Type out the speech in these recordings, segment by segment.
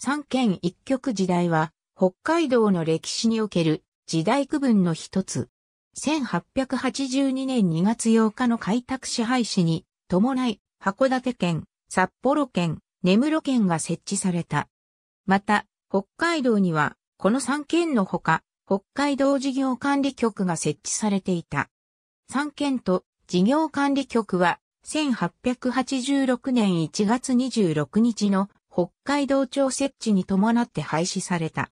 三県一局時代は、北海道の歴史における時代区分の一つ。1882年2月8日の開拓支配市に伴い、函館県、札幌県、根室県が設置された。また、北海道には、この三県のほか、北海道事業管理局が設置されていた。三県と事業管理局は、1886年1月26日の北海道庁設置に伴って廃止された。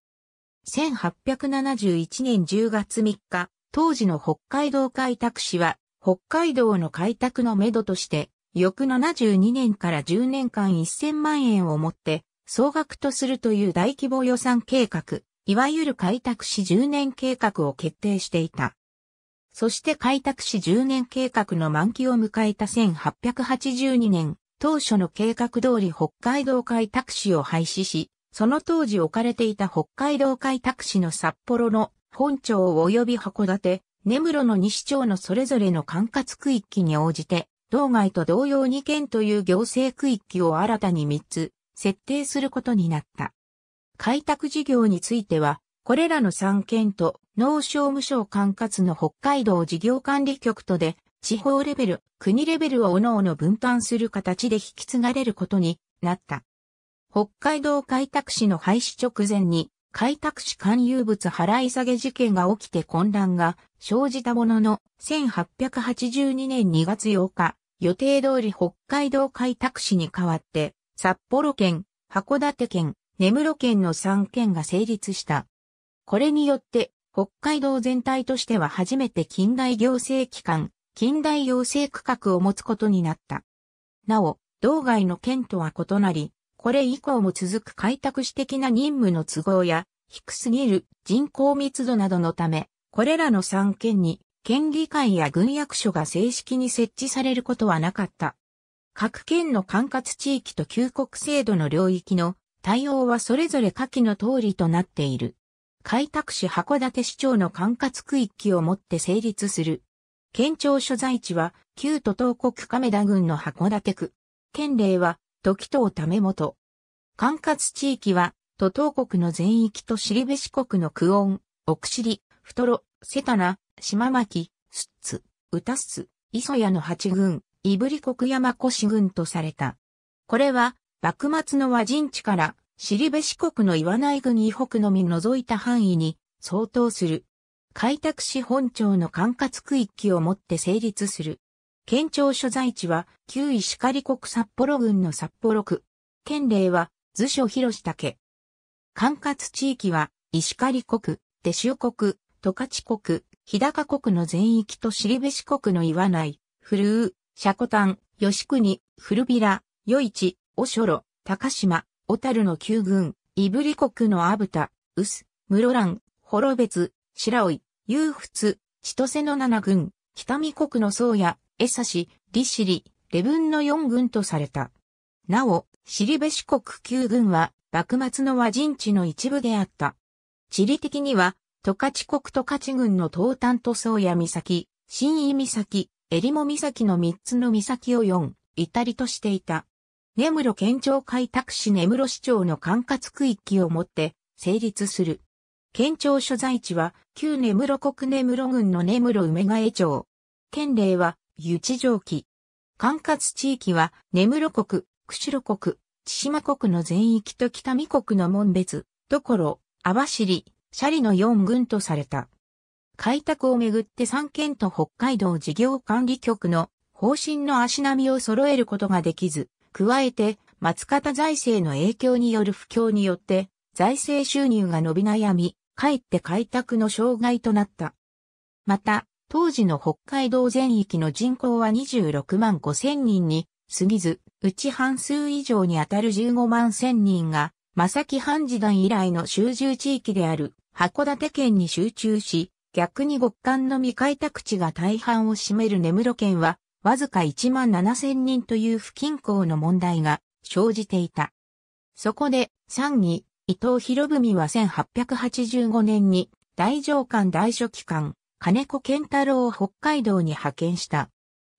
1871年10月3日、当時の北海道開拓市は、北海道の開拓のめどとして、翌72年から10年間1000万円をもって、総額とするという大規模予算計画、いわゆる開拓市10年計画を決定していた。そして開拓市10年計画の満期を迎えた1882年当初の計画通り北海道開拓市を廃止し、その当時置かれていた北海道開拓市の札幌の本町及び函館、根室の西町のそれぞれの管轄区域に応じて、道外と同様2県という行政区域を新たに3つ設定することになった。開拓事業については、これらの3県と農商務省管轄の北海道事業管理局とで地方レベル、国レベルを各々分担する形で引き継がれることになった。北海道開拓市の廃止直前に、開拓市勧誘物払い下げ事件が起きて混乱が生じたものの、1882年2月8日、予定通り北海道開拓市に代わって、札幌県、函館県、根室県の3県が成立した。これによって、北海道全体としては初めて近代行政機関、近代養成区画を持つことになった。なお、道外の県とは異なり、これ以降も続く開拓史的な任務の都合や、低すぎる人口密度などのため、これらの3県に、県議会や軍役所が正式に設置されることはなかった。各県の管轄地域と旧国制度の領域の対応はそれぞれ下記の通りとなっている。開拓市函館市長の管轄区域をもって成立する県庁所在地は、旧都東国亀田郡の函館区。県令は、時東為元。管轄地域は、都東国の全域と尻部四国の久音、奥尻、太郎、瀬田名、島巻、スッツ、歌ツ、磯谷の八郡、いぶり国山越郡とされた。これは、幕末の和人地から、尻部四国の岩内郡以北のみ除いた範囲に相当する。開拓市本町の管轄区域をもって成立する。県庁所在地は旧石狩国札幌郡の札幌区。県令は図書広下家。管轄地域は石狩国、手州国、十勝国、日高国の全域と尻部四国の岩内、古宇、車庫丹、吉国、古平、余市、おしょろ、高島、小樽の旧郡、イブリ国のあぶた、うす、室蘭、幌別、白老、裕仏、千歳の七軍、北見国の宗谷、江差し、利尻、レブンの四軍とされた。なお、尻部四国九軍は、幕末の和人地の一部であった。地理的には、十勝国十勝軍の東端と宗谷岬、新井岬、襟裳も岬の三つの岬を四、至りとしていた。根室県庁開拓市根室市長の管轄区域をもって成立する。県庁所在地は、旧根室国根室郡の根室梅ヶ江町。県令は、湯地上記。管轄地域は、根室国、釧路国、千島国の全域と北見国の門別、所、網走、斜里の4郡とされた。開拓をめぐって3県と北海道事業管理局の方針の足並みを揃えることができず、加えて松方財政の影響による不況によって財政収入が伸び悩み、かえって開拓の障害となった。また、当時の北海道全域の人口は26万5千人に過ぎず、うち半数以上にあたる15万千人が、正木藩時代以来の集中地域である函館県に集中し、逆に極寒の未開拓地が大半を占める根室県は、わずか1万7千人という不均衡の問題が生じていた。そこで、3位、伊藤博文は1885年に大上官大書記官、金子健太郎を北海道に派遣した。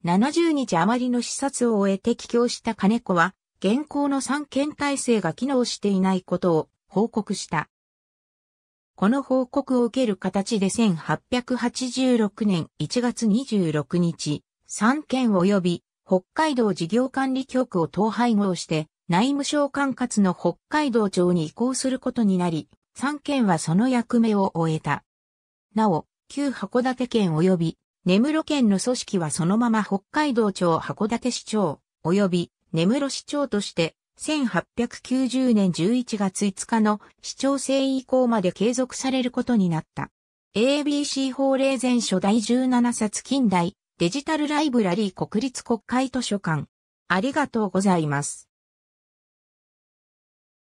70日余りの視察を終えて帰郷した金子は、現行の三権体制が機能していないことを報告した。この報告を受ける形で1886年1月26日、三県及び北海道事業管理局を統廃合して、内務省管轄の北海道庁に移行することになり、三県はその役目を終えた。なお、旧函館県及び根室県の組織はそのまま北海道庁函館市長及び根室市長として1890年11月5日の市長制以降まで継続されることになった。ABC 法令前書第17冊近代デジタルライブラリー国立国会図書館。ありがとうございます。